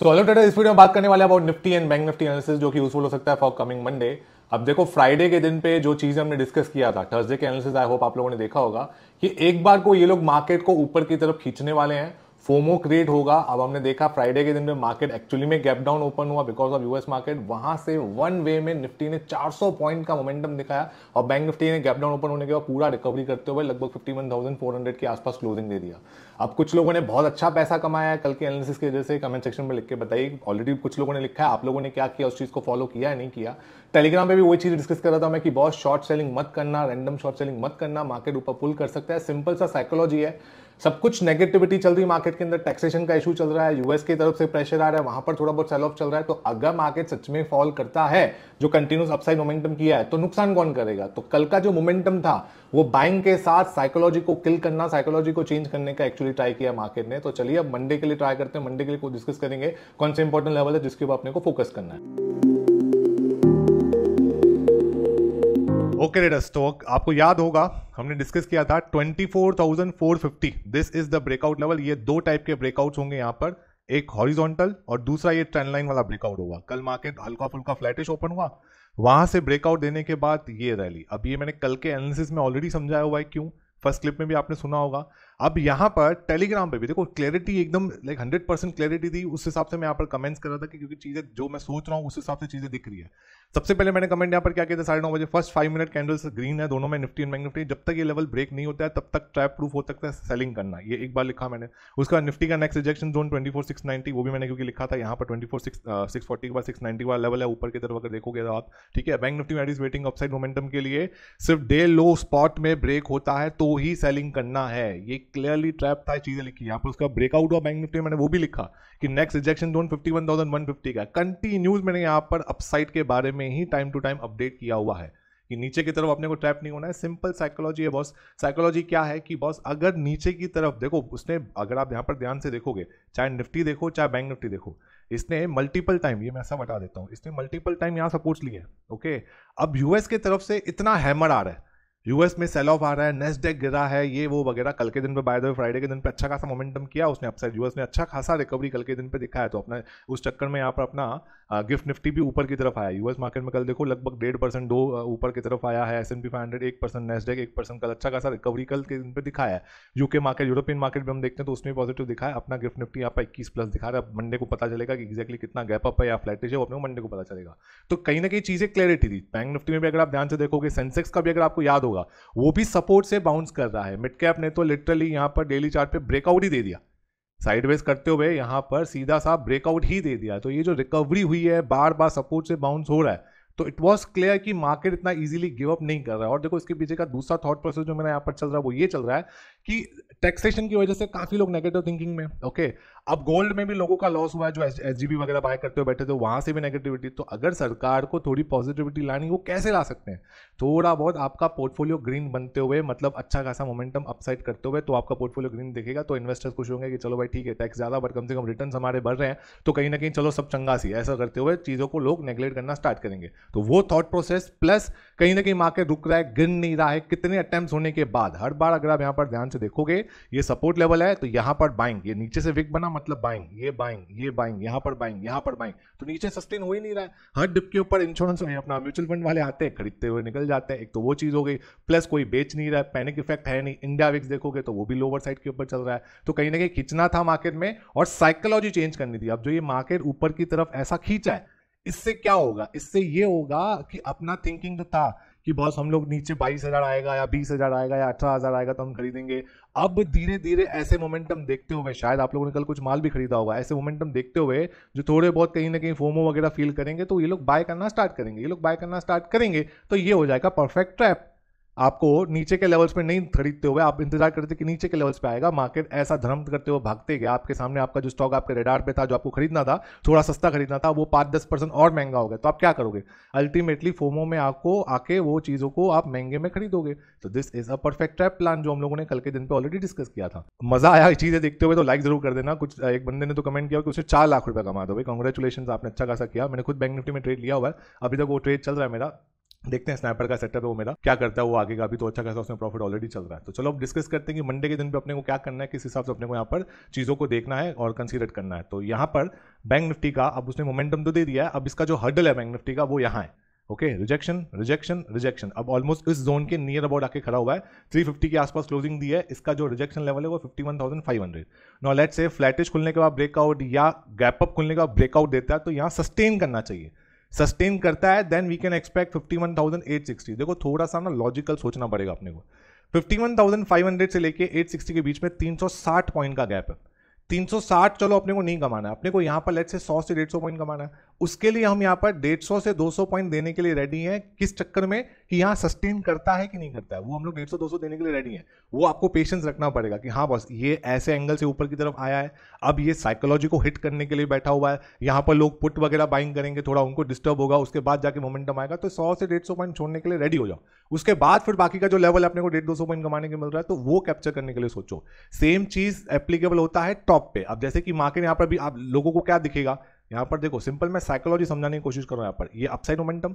So hello टेटा इस video में बात करने वाले about Nifty and Bank Nifty analysis जो कि यूजफुल हो सकता है फॉर कमिंग मंडे अब देखो फ्राइडे के दिन पे जो चीज़ हमने डिस्कस किया था थर्सडे के एनालिसिस आई होप आप लोगों ने देखा होगा कि एक बार को ये लोग मार्केट को ऊपर की तरफ खींचने वाले हैं फोमो क्रिएट होगा अब हमने देखा फ्राइडे के दिन में मार्केट एक्चुअली में गैप डाउन ओपन हुआ बिकॉज ऑफ यूएस मार्केट वहां से वन वे में निफ्टी ने 400 पॉइंट का मोमेंटम दिखाया और बैंक निफ्टी ने गैप डाउन ओपन होने के बाद पूरा रिकवरी करते हुए लगभग 51,400 के आसपास क्लोजिंग दे दिया अब कुछ लोगों ने बहुत अच्छा पैसा कमाया है कल के एनालिसिस की वजह से कमेंट सेक्शन में लिख के बताइए ऑलरेडी कुछ लोगों ने लिखा है आप लोगों ने क्या किया उस चीज़ को फॉलो किया है नहीं किया टेलीग्राम पे भी वही चीज़ डिस्कस कर रहा था मैं कि बहुत शॉर्ट सेलिंग मत करना रैंडम शॉर्ट सेलिंग मत करना मार्केट ऊपर पुल कर सकता है सिंपल सा साइकोलॉजी है सब कुछ नेगेटिविटी चल रही मार्केट के अंदर टैक्सेशन का इशू चल रहा है यूएस की तरफ से प्रेशर आ रहा है वहां पर थोड़ा बहुत सेल ऑफ चल रहा है तो अगर मार्केट सच में फॉल करता है जो कंटिन्यूस अपसाइड मोमेंटम किया है तो नुकसान कौन करेगा तो कल का जो मोमेंटम था वो बाइंग के साथ साइकोलॉजी को किल करना साइकोलॉजी को चेंज करने का एक्चुअली ट्राई किया मार्केट ने तो चलिए अब मंडे के लिए ट्राई करते हैं मंडे के लिए डिस्कस करेंगे कौन से इंपॉर्टेंट लेवल है जिसके ऊपर अपने को फोकस करना है ओके रेडर्स तो आपको याद होगा हमने डिस्कस किया था 24,450 this is the breakout level ये दो टाइप के ब्रेकआउट्स होंगे यहाँ पर एक हॉरिजॉन्टल और दूसरा ये ट्रेंड लाइन वाला ब्रेकआउट होगा कल मार्केट हल्का फुल्का फ्लैटिश ओपन हुआ वहां से ब्रेकआउट देने के बाद ये रैली अब ये मैंने कल के एनालिसिस में ऑलरेडी समझाया हुआ है क्यों फर्स्ट क्लिप में भी आपने सुना होगा अब यहाँ पर टेलीग्राम पे भी देखो क्लैरिटी एकदम लाइक हंड्रेड परसेंट क्लैरिटी थी उस हिसाब से मैं यहाँ पर कमेंट्स कर रहा था कि क्योंकि चीज़ें जो मैं सोच रहा हूँ उस हिसाब से चीज़ें दिख रही है सबसे पहले मैंने कमेंट यहाँ पर क्या किया था साढ़े नौ बजे first five minute candles green है दोनों में निफ्टी एंड बैंक निफ्टी जब तक ये लेवल ब्रेक नहीं होता है तब तक ट्रैप प्रूफ हो सकता है सेलिंग करना ये एक बार लिखा मैंने उसका निफ्टी का next rejection zone twenty four six वो भी मैंने क्योंकि लिखा था यहाँ पर twenty four six six forty के बाद सिक्स नाइन्टी वाला लेवल है ऊपर की तरफ अगर देखोगे तो आप ठीक है बैंक निफ्टी मैट वेटिंग अपसाइड मोमेंटम के लिए सिर्फ डे लो स्पॉट में ब्रेक होता है तो ही सेलिंग करना है ये क्लियरली ट्रैप था चीज़ें लिखी यहाँ पर उसका ब्रेकआउट हुआ बैंक निफ्टी मैंने वो भी लिखा कि next rejection zone fifty one one thousand fifty का कंटिन्यूज मैंने यहाँ पर अपसाइड के बारे में ही टाइम टू टाइम अपडेट किया हुआ है कि नीचे की तरफ अपने को ट्रैप नहीं होना है सिंपल साइकोलॉजी है बॉस साइकोलॉजी क्या है कि बॉस अगर नीचे की तरफ देखो उसने अगर आप यहाँ पर ध्यान से देखोगे चाहे निफ्टी देखो चाहे बैंक निफ्टी देखो इसने मल्टीपल टाइम ये मैं ऐसा बता देता हूँ इसने मल्टीपल टाइम यहाँ सपोर्ट्स लिए ओके अब यूएस के तरफ से इतना हैमर आ रहा है यूएस में सेल ऑफ आ रहा है नेस्डेक गिरा है ये वो वगैरह कल के दिन पे बाय द फ्राइडे के दिन पे अच्छा खासा मोमेंटम किया उसने अपसाइड यूएस ने अच्छा खासा रिकवरी कल के दिन पे दिखा है तो अपना उस चक्कर में यहाँ पर अपना गिफ्ट निफ्टी भी ऊपर की तरफ आया यूएस मार्केट में कल देखो लगभग डेढ़ परसेंट दो ऊपर की तरफ आया है S and P five hundred एक परसेंट नेस्डेक एक परसेंट कल अच्छा खासा रिकवरी कल के दिन पे दिखाया है यूके मार्केट यूरोपियन मार्केट भी हम देखते हैं तो उसमें पॉजिटिव दिखा है अपना गिफ्ट निफ्टी यहाँ पर इक्कीस प्लस दिखा रहा है मंडे को पता चलेगा कि एक्जैक्टली कितना गैप अप है या फ्लैट है वो अपने मंडे को पता चलेगा तो कहीं ना कहीं चीज़ें क्लैरिटी थी बैंक निफ्टी में भी अगर आप ध्यान से देखोगे सेंसेक्स का भी अगर आपको याद होगा होगा वो भी सपोर्ट से बाउंस कर रहा है मिड कैप ने तो लिटरली यहाँ पर डेली चार्ट पे ब्रेकआउट ही दे दिया साइडवेज करते हुए यहाँ पर सीधा सा ब्रेकआउट ही दे दिया तो ये जो रिकवरी हुई है बार बार सपोर्ट से बाउंस हो रहा है तो इट वॉज क्लियर कि मार्केट इतना ईजिली गिव अप नहीं कर रहा है और देखो इसके पीछे का दूसरा थॉट प्रोसेस जो मेरा यहाँ पर चल रहा है वो ये चल रहा है कि टैक्सेशन की वजह से काफी लोग नेगेटिव थिंकिंग में ओके okay? अब गोल्ड में भी लोगों का लॉस हुआ है जो एच वगैरह बाय करते हुए बैठे थे वहां से भी नेगेटिविटी तो अगर सरकार को थोड़ी पॉजिटिविटी लानी वो कैसे ला सकते हैं थोड़ा बहुत आपका पोर्टफोलियो ग्रीन बनते हुए मतलब अच्छा खासा मोमेंटम अपसाइड करते हुए तो आपका पोर्टफोलियो ग्रीन देखेगा तो इन्वेस्टर्स खुश होंगे कि चलो भाई ठीक है टैक्स ज़्यादा बट कम से कम रिटर्न हमारे बढ़ रहे हैं तो कहीं ना कहीं चलो सब चंगा सी ऐसा करते हुए चीज़ों को लोग नेग्लेक्ट करना स्टार्ट करेंगे तो वो थॉट प्रोसेस प्लस कहीं ना कहीं मार्केट रुक रहा है गिर नहीं रहा है कितने अटैम्प्ट होने के बाद हर बार अगर आप यहाँ पर ध्यान से देखोगे ये सपोर्ट लेवल है तो यहां पर बाइंग ये नीचे से विक बना मतलब बाइंग ये बाइंग ये बाइंग यहां पर बाइंग यहां पर बाइंग तो नीचे सस्टेन हो ही नहीं रहा है हर डिप के ऊपर इंश्योरेंस में अपना म्यूचुअल फंड वाले आते हैं खरीदते हुए निकल जाते हैं एक तो वो चीज़ हो गई प्लस कोई बेच नहीं रहा है पैनिक इफेक्ट है नहीं इंडिया विक्स देखोगे तो वो भी लोअर साइड के ऊपर चल रहा है तो कहीं ना कहीं खींचना था मार्केट में और साइकोलॉजी चेंज करनी थी अब जो ये मार्केट ऊपर की तरफ ऐसा खींचा है इससे क्या होगा इससे ये होगा कि अपना थिंकिंग तो था कि बॉस हम लोग नीचे बाईस हजार आएगा या बीस हजार आएगा या अठारह हजार आएगा तो हम खरीदेंगे अब धीरे धीरे ऐसे मोमेंटम देखते हुए शायद आप लोगों ने कल कुछ माल भी खरीदा होगा ऐसे मोमेंटम देखते हुए जो थोड़े बहुत कहीं ना कहीं फोमो वगैरह फील करेंगे तो ये लोग बाय करना स्टार्ट करेंगे ये लोग बाय करना स्टार्ट करेंगे तो ये हो जाएगा परफेक्ट ट्रैप आपको नीचे के लेवल्स पे नहीं खरीदते हुए आप इंतजार करते कि नीचे के लेवल्स पे आएगा मार्केट ऐसा धर्म करते हुए भागते गए आपके सामने आपका जो स्टॉक आपके रेडार पे था जो आपको खरीदना था थोड़ा सस्ता खरीदना था वो पाँच दस परसेंट और महंगा हो गया तो आप क्या करोगे अल्टीमेटली फोमो में आपको आके वो चीज़ों को आप महंगे में खरीदोगे तो this is a perfect trap plan जो हम लोगों ने कल के दिन पर ऑलरेडी डिस्कस किया था मजा आया चीज़ें देखते हुए तो लाइक जरूर कर देना कुछ एक बंदे ने तो कमेंट किया कि उसे चार लाख रुपये कमा दो भाई कॉन्ग्रेचुलेशन आपने अच्छा खासा किया मैंने खुद बैंक निफ्टी में ट्रेड लिया हुआ है अभी तक वो ट्रेड चल रहा है मेरा देखते हैं स्नैपर का सेटअप है वो मेरा क्या करता है वो आगे का भी तो अच्छा खासा उसमें प्रॉफिट ऑलरेडी चल रहा है तो चलो अब डिस्कस करते हैं कि मंडे के दिन पे अपने को क्या करना है किस हिसाब से अपने को यहाँ पर चीज़ों को देखना है और कंसीडर करना है तो यहाँ पर बैंक निफ्टी का अब उसने मोमेंटम तो दे दिया है अब इसका जो हर्डल है बैंक निफ्टी का वो यहाँ है ओके रिजेक्शन रिजेक्शन रिजेक्शन अब ऑलमोस्ट इस जोन के नियर अबाउट आके खड़ा हुआ है 350 के आसपास क्लोजिंग दी है इसका जो रिजेक्शन लेवल है वो 51,500 नो लेट से फ्लैटेज खुलने के बाद ब्रेकआउट या गैप अप खुलने के बाद ब्रेकआउट देता है तो यहाँ सस्टेन करना चाहिए सस्टेन करता है then we can expect fifty one thousand eight sixty देखो थोड़ा सा ना लॉजिकल सोचना पड़ेगा अपने को fifty one thousand five hundred से लेके एट सिक्सटी के बीच में तीन सौ साठ पॉइंट का गैप है 360 चलो अपने को नहीं कमाना है अपने को यहाँ पर लेट से 100 से डेढ़ पॉइंट कमाना है उसके लिए हम यहाँ पर डेढ़ से 200 पॉइंट देने के लिए रेडी हैं किस चक्कर में कि यहाँ सस्टेन करता है कि नहीं करता है वो हम लोग डेढ़ सौ देने के लिए रेडी हैं वो आपको पेशेंस रखना पड़ेगा कि हाँ बस ये ऐसे एंगल से ऊपर की तरफ आया है अब ये साइकोलॉजी को हिट करने के लिए बैठा हुआ है यहाँ पर लोग पुट वगैरह बाइंग करेंगे थोड़ा उनको डिस्टर्ब होगा उसके बाद जाके मोमेंटम आएगा तो सौ से डेढ़ पॉइंट छोड़ने के लिए रेडी हो जाओ उसके बाद फिर बाकी का जो लेवल अपने को डेढ़ दो पॉइंट कमाने के मिल रहा है तो वो कैप्चर करने के लिए सोचो सेम चीज एप्लीकेबल होता है टॉप पे अब जैसे कि मार्केट यहाँ पर भी आप लोगों को क्या दिखेगा यहाँ पर देखो सिंपल मैं साइकोलॉजी समझाने की कोशिश कर रहा हूँ यहाँ पर ये अपसाइड मोमेंटम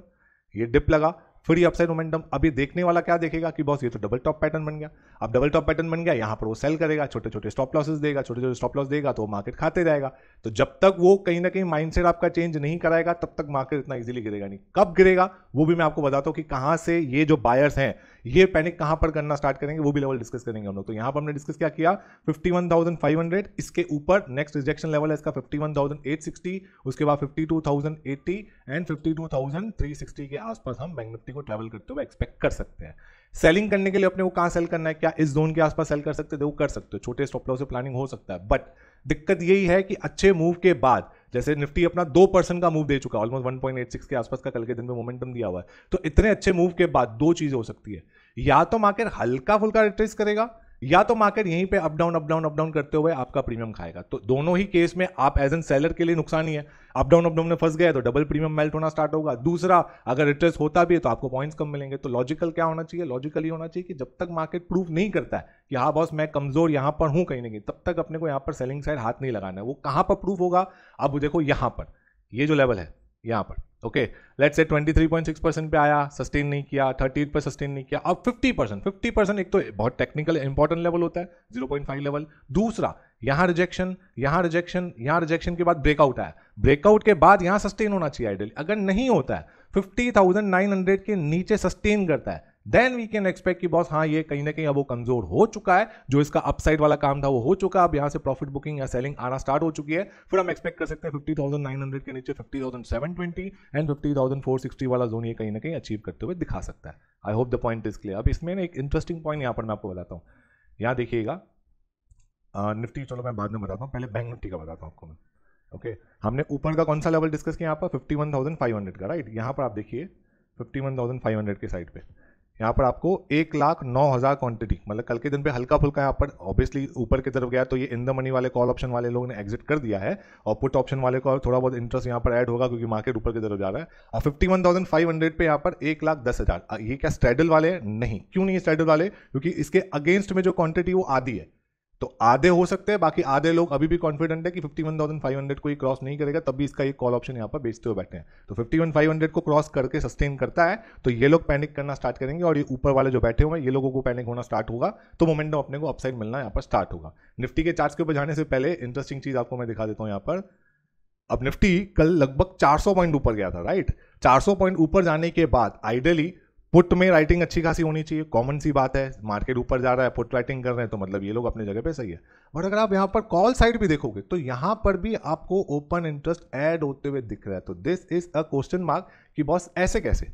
ये डिप लगा फिर ये अपसाइड मोमेंटम अभी देखने वाला क्या देखेगा कि बॉस ये तो डबल टॉप पैटर्न बन गया अब डबल टॉप पैटर्न बन गया यहाँ पर वो सेल करेगा छोटे छोटे स्टॉप लॉसेस देगा छोटे छोटे स्टॉप लॉस देगा तो मार्केट खाते जाएगा तो जब तक वो कहीं ना कहीं माइंडसेट आपका चेंज नहीं कराएगा तब तक मार्केट इतना ईजिली गिरेगा नहीं कब गिरेगा वो भी मैं आपको बताता हूँ कि कहाँ से ये जो बायर्स हैं ये पैनिक कहां पर करना स्टार्ट करेंगे वो भी लेवल डिस्कस करेंगे हम लोग तो यहां पर हमने डिस्कस क्या किया 51,500 इसके ऊपर नेक्स्ट रिजेक्शन लेवल है इसका 51,860 उसके बाद 52,080 एंड 52,360 के आसपास हम बैंक निफ्टी को ट्रेवल करते हुए एक्सपेक्ट कर सकते हैं सेलिंग करने के लिए अपने को कहां सेल करना है क्या इस जोन के आसपास सेल कर सकते हैं वो कर सकते हो छोटे स्टॉप लॉस से प्लानिंग हो सकता है बट दिक्कत यही है कि अच्छे मूव के बाद जैसे निफ्टी अपना दो परसेंट का मूव दे चुका almost one point eight six के आसपास का कल के दिन में मोमेंटम दिया हुआ है तो इतने अच्छे मूव के बाद दो चीज़ हो सकती है या तो मार्केट हल्का फुल्का रिट्रेस करेगा या तो मार्केट यहीं पे up down up down up down करते हुए आपका प्रीमियम खाएगा तो दोनों ही केस में आप एज एन सेलर के लिए नुकसान ही है अप डाउन अप डाउन में फंस गया तो डबल प्रीमियम मेल्ट होना स्टार्ट होगा दूसरा अगर रिटर्स होता भी है तो आपको पॉइंट्स कम मिलेंगे तो लॉजिकल क्या होना चाहिए लॉजिकली होना चाहिए कि जब तक मार्केट प्रूफ नहीं करता है कि हाँ बॉस मैं कमजोर यहाँ पर हूँ कहीं ना कहीं तब तक अपने को यहाँ पर सेलिंग साइड हाथ नहीं लगाना है वो कहाँ पर प्रूफ होगा अब देखो यहाँ पर ये जो लेवल है यहां पर ओके लेट्स से 23.6 परसेंट पे आया सस्टेन नहीं किया 30 पे सस्टेन नहीं किया अब 50 परसेंट फिफ्टी परसेंट एक तो बहुत टेक्निकल इंपॉर्टेंट लेवल होता है 0.5 लेवल दूसरा यहाँ रिजेक्शन यहां रिजेक्शन यहां रिजेक्शन के बाद ब्रेकआउट आया ब्रेकआउट के बाद यहां सस्टेन होना चाहिए आइडियली अगर नहीं होता है फिफ्टी के नीचे सस्टेन करता है देन वी कैन एक्सपेक्ट कि बॉस हाँ ये कहीं ना कहीं अब वो कमजोर हो चुका है जो इसका अपसाइड वाला काम था वो हो चुका है अब यहाँ से प्रॉफिट बुकिंग या सेलिंग आना स्टार्ट हो चुकी है फिर हम एक्सपेक्ट कर सकते हैं फिफ्टी थाउजेंड नाइन हंड्रेड के नीचे fifty thousand seven twenty and fifty thousand four sixty वाला जोन ये कहीं ना कहीं अचीव करते हुए दिखा सकता है I hope the point is clear अब इसमें एक इंटरेस्टिंग पॉइंट यहाँ पर मैं आपको बताता हूँ यहाँ देखिएगा निफ्टी चलो मैं बाद में बताता हूँ पहले बैंक निफ्टी का बताता हूँ आपको मैं ओके हमने ऊपर का कौन सा लेवल डिस्कस किया यहाँ पर fifty one thousand five hundred का राइट यहाँ पर आप देखिए fifty one thousand five hundred के साइड पर यहाँ पर आपको एक लाख नौ हज़ार क्वांटिटी मतलब कल के दिन पे हल्का फुल्का यहाँ पर ऑब्वियसली ऊपर की तरफ गया तो ये इन द मनी वाले कॉल ऑप्शन वाले लोगों ने एग्जिट कर दिया है और पुट ऑप्शन वाले को थोड़ा बहुत इंटरेस्ट यहाँ पर ऐड होगा क्योंकि मार्केट ऊपर की तरफ जा रहा है और fifty one thousand five hundred पर यहाँ पर एक लाख दस हज़ार ये क्या स्ट्रेडल वाले नहीं क्यों नहीं स्ट्रेडल वाले क्योंकि इसके अगेंस्ट में जो क्वांटिटी वो आधी है तो आधे हो सकते हैं बाकी आधे लोग अभी भी कॉन्फिडेंट है कि 51,500 को ही क्रॉस नहीं करेगा तब भी इसका ये कॉल ऑप्शन यहाँ पर बेचते हुए बैठे हैं तो हंड्रेड को क्रॉस करके सस्टेन करता है तो ये लोग पैनिक करना स्टार्ट करेंगे और ये ऊपर वाले जो बैठे हुए हैं ये लोगों को पैनिक होना स्टार्ट होगा तो मोमेंटम अपने को अपसाइड मिलना यहाँ पर स्टार्ट होगा निफ्टी के चार्ज के ऊपर जाने से पहले इंटरेस्टिंग चीज़ आपको मैं दिखा देता हूँ यहाँ पर अब निफ्टी कल लगभग चार पॉइंट ऊपर गया था राइट 400 पॉइंट ऊपर जाने के बाद आइडियली पुट में राइटिंग अच्छी खासी होनी चाहिए कॉमन सी बात है मार्केट ऊपर जा रहा है पुट राइटिंग कर रहे हैं तो मतलब ये लोग अपने जगह पे सही है बट अगर आप यहाँ पर कॉल साइड भी देखोगे तो यहाँ पर भी आपको ओपन इंटरेस्ट ऐड होते हुए दिख रहा है तो this is a question mark कि बॉस ऐसे कैसे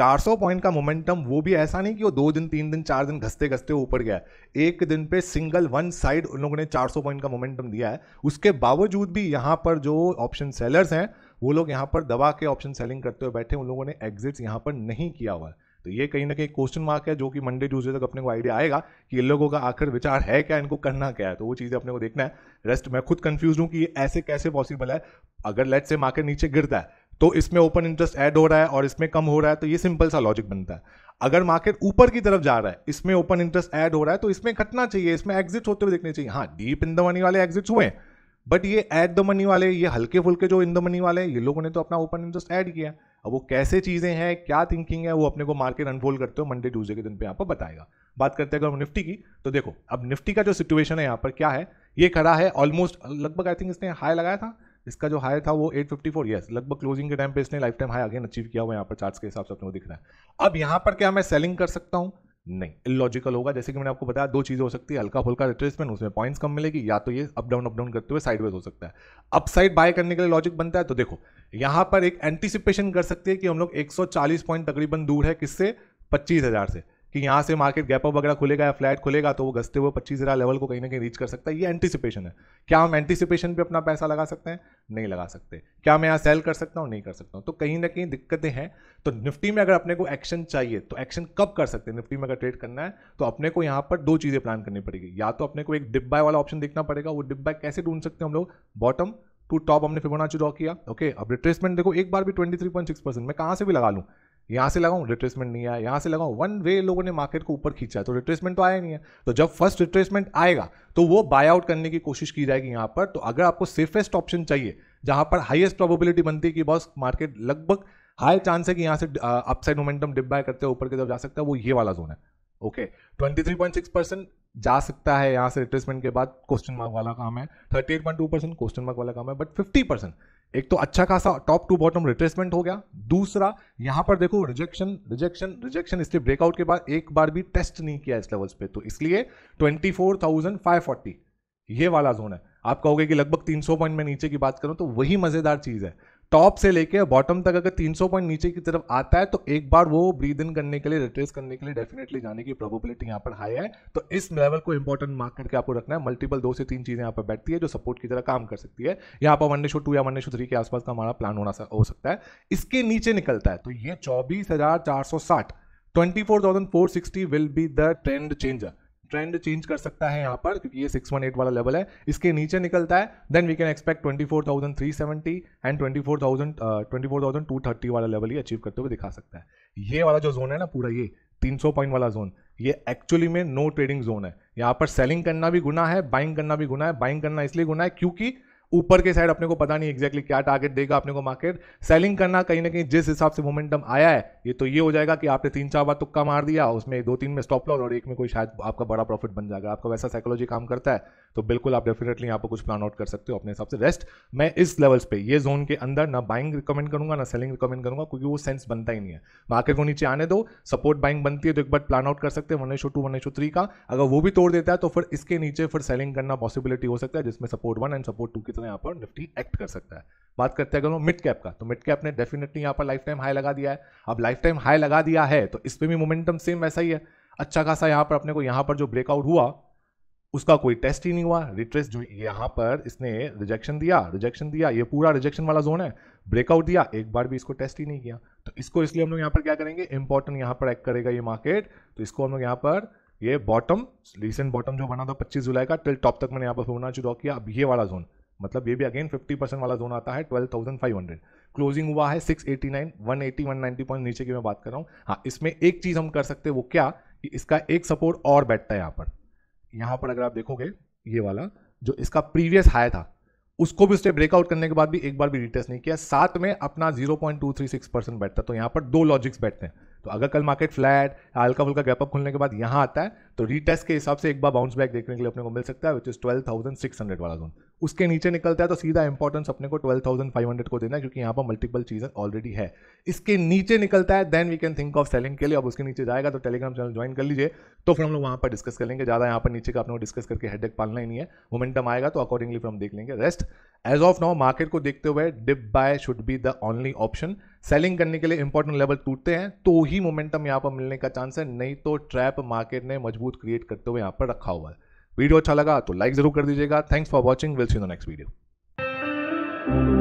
400 पॉइंट का मोमेंटम वो भी ऐसा नहीं कि वो दो दिन तीन दिन चार दिन घसते घसते ऊपर गया एक दिन पे सिंगल वन साइड उन लोगों ने 400 पॉइंट का मोमेंटम दिया है उसके बावजूद भी यहाँ पर जो ऑप्शन सेलर्स हैं वो लोग यहाँ पर दबा के ऑप्शन सेलिंग करते हुए बैठे उन लोगों ने एग्जिट्स यहाँ पर नहीं किया हुआ है तो ये कहीं ना कहीं क्वेश्चन मार्क है जो कि मंडे ट्यूजडे तक अपने को आइडिया आएगा कि इन लोगों का आखिर विचार है क्या इनको करना क्या है तो वो चीज़ें अपने को देखना है रेस्ट मैं खुद कंफ्यूज हूँ कि ये ऐसे कैसे पॉसिबल है अगर लेट से मार्केट नीचे गिरता है तो इसमें ओपन इंटरेस्ट ऐड हो रहा है और इसमें कम हो रहा है तो ये सिंपल सा लॉजिक बनता है अगर मार्केट ऊपर की तरफ जा रहा है इसमें ओपन इंटरेस्ट ऐड हो रहा है तो इसमें घटना चाहिए इसमें एग्जिट होते हुए देखने चाहिए हाँ डीप इन द मनी वाले एग्जिट्स हुए हैं बट ये एट द मनी वाले ये हल्के फुल्के जो इन द मनी वाले हैं ये लोगों ने तो अपना ओपन इंटरेस्ट ऐड किया अब वो कैसे चीज़ें हैं क्या थिंकिंग है वो अपने को मार्केट अनफोल्ड करते हो मंडे ट्यूजडे के दिन पे यहाँ पर बताएगा बात करते हैं अगर हम निफ्टी की तो देखो अब निफ्टी का जो सिचुएशन है यहाँ पर क्या है ये खड़ा है ऑलमोस्ट लगभग आई थिंक इसने हाई लगाया था इसका जो हाई था वो 854 फिफ्टी फोर यस लगभग क्लोजिंग के टाइम पे इसने life time high again achieve किया हुआ यहाँ पर चार्ज के हिसाब से अपने दिख रहा है अब यहाँ पर क्या मैं सेलिंग कर सकता हूँ नहीं लॉजिकल होगा जैसे कि मैंने आपको बताया दो चीज़ें हो सकती है हल्का फुल्का रिट्रेसमेंट उसमें पॉइंट्स कम मिलेगी या तो ये अप डाउन अप डाउन करते हुए साइडवेज हो सकता है अपसाइड बाय करने के लिए लॉजिक बनता है तो देखो यहाँ पर एक एंटिसिपेशन कर सकते हैं कि हम लोग 140 पॉइंट तकरीबन दूर है किससे पच्चीस हज़ार से कि यहाँ से मार्केट गैप अप वगैरह खुलेगा या फ्लैट खुलेगा तो वो घसते हुए पच्चीस हज़ार लेवल को कहीं ना कहीं रीच कर सकता है ये एंटिसिपेशन है क्या हम एंटिसिपेशन पे अपना पैसा लगा सकते हैं नहीं लगा सकते क्या मैं यहाँ सेल कर सकता हूँ नहीं कर सकता हूँ तो कहीं ना कहीं दिक्कतें हैं तो निफ्टी में अगर अपने को एक्शन चाहिए तो एक्शन कब कर सकते हैं निफ्टी में अगर ट्रेड करना है तो अपने को यहाँ पर दो चीज़ें प्लान करनी पड़ेगी या तो अपने को एक डिप बाय वाला ऑप्शन देखना पड़ेगा वो डिप बाय कैसे ढूंढ सकते हैं हम लोग बॉटम टू टॉप हमने फिबोनाची ड्रॉ किया ओके अब रिट्रेसमेंट देखो एक बार भी सिक्स परसेंट मैं कहाँ से भी लगा लूँ यहाँ से लगाऊँ रिट्रेसमेंट नहीं आया यहाँ से लगाऊँ वन वे लोगों ने मार्केट को ऊपर खींचा तो रिट्रेसमेंट तो आया नहीं है तो जब फर्स्ट रिट्रेसमेंट आएगा तो वो बाय आउट करने की कोशिश की जाएगी यहाँ पर तो अगर आपको सेफेस्ट ऑप्शन चाहिए जहाँ पर हाइएस्ट प्रोबेबिलिटी बनती है कि बॉस मार्केट लगभग हाई चांस है कि यहाँ से अपसाइड मोमेंटम डिप बाय करते हैं ऊपर की तरफ जा सकता है वो ये वाला जोन है okay twenty three point six percent जा सकता है यहाँ से रिट्रेसमेंट के बाद क्वेश्चन मार्क वाला काम है thirty eight point two percent question mark वाला काम है बट फिफ्टी परसेंट एक तो अच्छा खासा टॉप टू बॉटम रिट्रेसमेंट हो गया दूसरा यहां पर देखो रिजेक्शन रिजेक्शन रिजेक्शन इसलिए ब्रेकआउट के बाद एक बार भी टेस्ट नहीं किया इस लेवल्स पे तो इसलिए 24,540 ये वाला जोन है आप कहोगे कि लगभग 300 पॉइंट में नीचे की बात करूं तो वही मजेदार चीज है टॉप से लेके बॉटम तक अगर 300 पॉइंट नीचे की तरफ आता है तो एक बार वो ब्रीद इन करने के लिए रिट्रेस करने के लिए डेफिनेटली जाने की प्रोबेबिलिटी यहाँ पर हाई है तो इस लेवल को इंपॉर्टेंट मार्क करके आपको रखना है मल्टीपल दो से तीन चीज़ें यहाँ पर बैठती है जो सपोर्ट की तरह काम कर सकती है यहाँ पर वन शो टू या वन शो थ्री के आसपास का हमारा प्लान होना हो सकता है इसके नीचे निकलता है तो ये चौबीस हजार चार सौ साठ twenty four thousand four sixty will be the trend changer trend change कर सकता है यहाँ पर क्योंकि ये 618 वाला लेवल है इसके नीचे निकलता है then we can expect 24,370 and 24,000 to 24,230 वाला लेवल ही अचीव करते हुए दिखा सकता है ये वाला जो जोन है ना पूरा ये 300 पॉइंट वाला जोन ये एक्चुअली में नो ट्रेडिंग जोन है यहाँ पर सेलिंग करना भी गुना है बाइंग करना भी गुना है बाइंग करना इसलिए गुना है क्योंकि ऊपर के साइड अपने को पता नहीं एक्जैक्टली क्या टारगेट देगा अपने को मार्केट सेलिंग करना कहीं ना कहीं जिस हिसाब से मोमेंटम आया है ये तो ये हो जाएगा कि आपने तीन चार बार तुक्का मार दिया उसमें दो तीन में स्टॉप लॉस और एक में कोई शायद आपका बड़ा प्रॉफिट बन जाएगा आपका वैसा साइकोलॉजी काम करता है तो बिल्कुल आप डेफिनेटली यहाँ पर कुछ प्लान आउट कर सकते हो अपने हिसाब से रेस्ट मैं इस लेवल्स पे ये जोन के अंदर ना बाइंग रिकमेंड करूंगा ना सेलिंग रिकमेंड करूंगा क्योंकि वो सेंस बनता ही नहीं है मार्केट को नीचे आने दो सपोर्ट बाइंग बनती है तो एक बार प्लान आउट कर सकते हैं one is to two one is to three का अगर वो भी तोड़ देता है तो फिर इसके नीचे फिर सेलिंग करना पॉसिबिलिटी हो सकता है जिसमें support one and support two की तो यहाँ पर निफ्टी एक्ट कर सकता है बात करते हैं अगर हम मिड कैप का तो मिड कैप ने डेफिनेटली यहाँ पर लाइफ टाइम हाई लगा दिया है अब लाइफ टाइम हाई लगा दिया है तो इस पर भी मोमेंटम सेम वैसा ही है अच्छा खासा यहाँ पर अपने को यहाँ पर जो ब्रेकआउट हुआ उसका कोई टेस्ट ही नहीं हुआ रिट्रेस जो यहाँ पर इसने रिजेक्शन दिया रिजेक्शन दिया ये पूरा रिजेक्शन वाला जोन है ब्रेकआउट दिया एक बार भी इसको टेस्ट ही नहीं किया तो इसको इसलिए हम लोग यहाँ पर क्या करेंगे इंपॉर्टेंट यहाँ पर एक्ट करेगा ये मार्केट तो इसको हम लोग यहाँ पर ये बॉटम रिसेंट बॉटम जो बना था 25 जुलाई का टिल टॉप तक मैंने यहाँ पर फोन शुरू किया अब ये वाला जोन मतलब ये भी अगेन 50 परसेंट वाला जोन आता है 12,500 क्लोजिंग हुआ है 689 180 190 पॉइंट नीचे की मैं बात कर रहा हूँ हाँ इसमें एक चीज़ हम कर सकते हैं वो क्या कि इसका एक सपोर्ट और बैठता है यहाँ पर यहाँ पर अगर आप देखोगे ये वाला जो इसका प्रीवियस हाई था उसको भी उसने ब्रेकआउट करने के बाद भी एक बार भी रिटेस्ट नहीं किया साथ में अपना 0.236 परसेंट बैठता तो यहाँ पर दो लॉजिक्स बैठते हैं तो अगर कल मार्केट फ्लैट हल्का फुल्का गैपअप खुलने के बाद यहाँ आता है तो रीटेस्ट के हिसाब से एक बार बाउंस बैक देखने के लिए अपने को मिल सकता है विच इज हंड्रेड वाला जोन उसके नीचे निकलता है तो सीधा इंपॉर्टेंस अपने को ट्वेल्व थाउजेंड फाइव हंड्रेड को देना है क्योंकि यहाँ पर मल्टीपल चीज़ें ऑलरेडी है इसके नीचे निकलता है then we can think of selling के लिए अब उसके नीचे जाएगा तो टेलीग्राम चैनल ज्वाइन कर लीजिए तो फिर हम लोग वहाँ पर डिस्कस कर लेंगे ज़्यादा यहाँ पर नीचे का अपने डिस्कस करके हेडेक पालना ही नहीं है मोमेंटम आएगा तो अकॉर्डिंगली फिर हम देख लेंगे rest as of now market को देखते हुए dip buy should be the only option selling करने के लिए इंपॉर्टेंट लेवल टूटते हैं तो ही मोमेंटम यहाँ पर मिलने का चांस है नहीं तो ट्रैप मार्केट ने मजबूत क्रिएट करते हुए यहाँ पर रखा हुआ है वीडियो अच्छा लगा तो लाइक जरूर कर दीजिएगा thanks for watching will see the next video